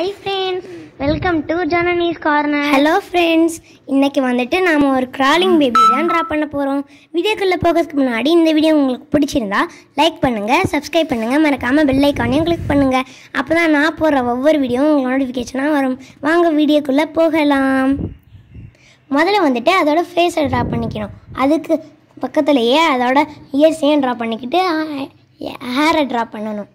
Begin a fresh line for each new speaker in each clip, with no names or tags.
hi friends welcome to Janani's corner hello friends இன்றைக்கி வந்துட்டு நாம் ஒரு க்ராலிங் பேபி தான் ட்ரா பண்ண போகிறோம் வீடியோக்குள்ளே போகிறதுக்கு முன்னாடி இந்த வீடியோ உங்களுக்கு பிடிச்சிருந்தா லைக் பண்ணுங்கள் சப்ஸ்கிரைப் பண்ணுங்கள் மறக்காமல் பெல் ஐக்கானையும் கிளிக் பண்ணுங்கள் அப்போ தான் நான் போடுற ஒவ்வொரு வீடியோவும் உங்களுக்கு நோட்டிஃபிகேஷனாக வரும் வாங்க வீடியோக்குள்ளே போகலாம் முதல்ல வந்துட்டு அதோட ஃபேஸை ட்ரா பண்ணிக்கணும் அதுக்கு பக்கத்துலேயே அதோட இயர்ஸையும் ட்ரா பண்ணிக்கிட்டு ஹேரை ட்ரா பண்ணணும்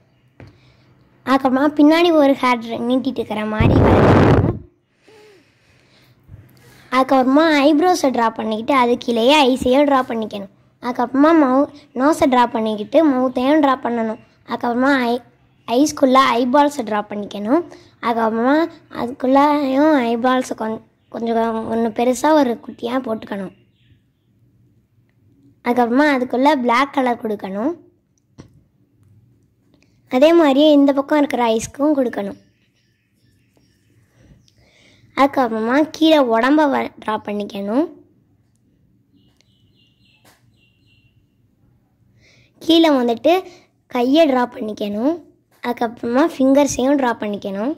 அதுக்கப்புறமா பின்னாடி ஒரு ஹேர் நீட்டிகிட்டு இருக்கிற மாதிரி வரைஞ்சிக்கணும் அதுக்கப்புறமா ஐப்ரோஸை ட்ரா பண்ணிக்கிட்டு அது கீழேயே ஐஸையும் ட்ரா பண்ணிக்கணும் அதுக்கப்புறமா மவு நோஸை ட்ரா பண்ணிக்கிட்டு மவுத்தையும் ட்ரா பண்ணணும் அதுக்கப்புறமா ஐ ஐஸ்குள்ளே ஐபால்ஸை ட்ரா பண்ணிக்கணும் அதுக்கப்புறமா அதுக்குள்ளேயும் ஐபால்ஸை கொஞ்ச கொஞ்சம் ஒன்று பெருசாக ஒரு குட்டியாக போட்டுக்கணும் அதுக்கப்புறமா அதுக்குள்ளே பிளாக் கலர் கொடுக்கணும் அதே மாதிரியே இந்த பக்கம் இருக்கிற ஐஸ்க்கும் கொடுக்கணும் அதுக்கப்புறமா கீழே உடம்ப வ ட்ரா பண்ணிக்கணும் கீழே வந்துட்டு கையை ட்ரா பண்ணிக்கணும் அதுக்கப்புறமா ஃபிங்கர்ஸையும் ட்ரா பண்ணிக்கணும்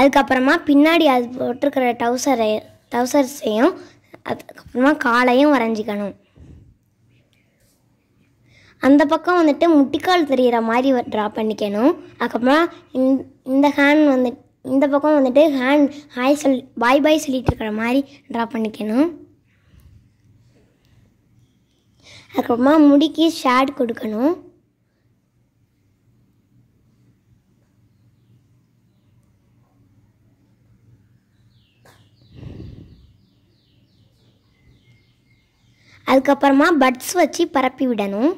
அதுக்கப்புறமா பின்னாடி அது போட்டிருக்கிற டவுசரை டவுசர்ஸையும் அதுக்கப்புறமா காலையும் வரைஞ்சிக்கணும் அந்த பக்கம் வந்துட்டு முட்டிக்கால் தெரிகிற மாதிரி ட்ரா பண்ணிக்கணும் அதுக்கப்புறமா இந்த ஹேண்ட் வந்து இந்த பக்கம் வந்துட்டு ஹேண்ட் ஹாய் சொல் பாய் பாய் சொல்லிட்டு இருக்கிற மாதிரி ட்ரா பண்ணிக்கணும் அதுக்கப்புறமா முடிக்கு ஷேட் கொடுக்கணும் அதுக்கப்புறமா பட்ஸ் வச்சு பரப்பி விடணும்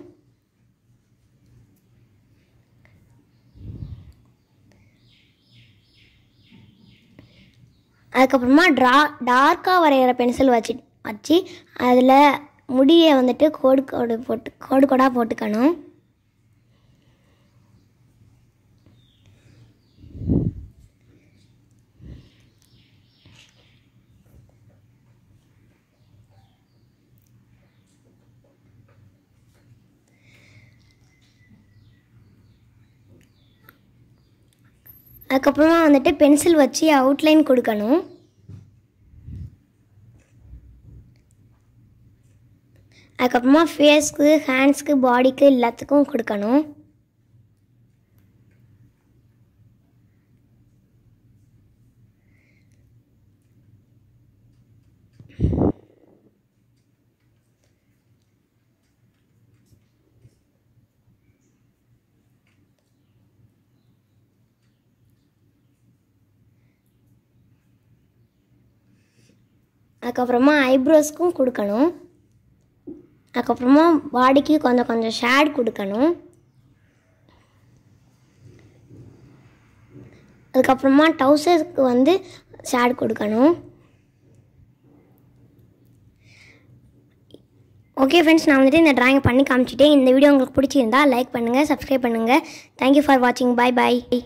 அதுக்கப்புறமா ட்ரா டார்க்காக வரைகிற பென்சில் வச்சு வச்சு அதில் முடியை வந்துட்டு கோடு கோடு போட்டு கோடு கோடாக போட்டுக்கணும் அதுக்கப்புறமா வந்துட்டு பென்சில் வச்சு அவுட்லைன் கொடுக்கணும் அதுக்கப்புறமா ஃபேஸ்க்கு ஹேண்ட்ஸ்க்கு பாடிக்கு எல்லாத்துக்கும் கொடுக்கணும் அதுக்கப்புறமா ஐப்ரோஸ்க்கும் கொடுக்கணும் அதுக்கப்புறமா பாடிக்கு கொஞ்சம் கொஞ்சம் ஷேட் கொடுக்கணும் அதுக்கப்புறமா டவுசர்ஸ்க்கு வந்து ஷேட் கொடுக்கணும் ஓகே ஃப்ரெண்ட்ஸ் நான் வந்துட்டு இந்த ட்ராயிங் பண்ணி காமிச்சிட்டேன் இந்த வீடியோ உங்களுக்கு பிடிச்சிருந்தா லைக் பண்ணுங்கள் சப்ஸ்கிரைப் பண்ணுங்கள் தேங்க்யூ ஃபார் வாட்சிங் பாய் பாய்